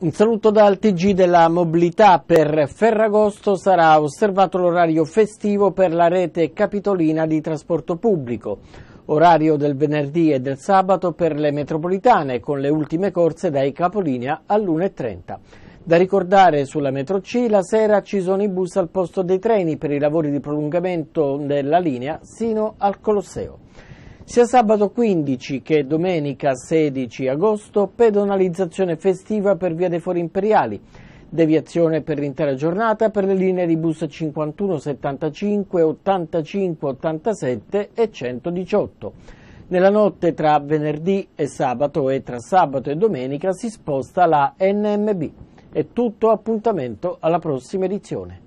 Un saluto dal TG della mobilità. Per Ferragosto sarà osservato l'orario festivo per la rete capitolina di trasporto pubblico, orario del venerdì e del sabato per le metropolitane con le ultime corse dai capolinea all'1.30. Da ricordare sulla metro C, la sera ci sono i bus al posto dei treni per i lavori di prolungamento della linea sino al Colosseo. Sia sabato 15 che domenica 16 agosto pedonalizzazione festiva per via dei Fori Imperiali, deviazione per l'intera giornata per le linee di bus 51, 75, 85, 87 e 118. Nella notte tra venerdì e sabato e tra sabato e domenica si sposta la NMB. È tutto appuntamento alla prossima edizione.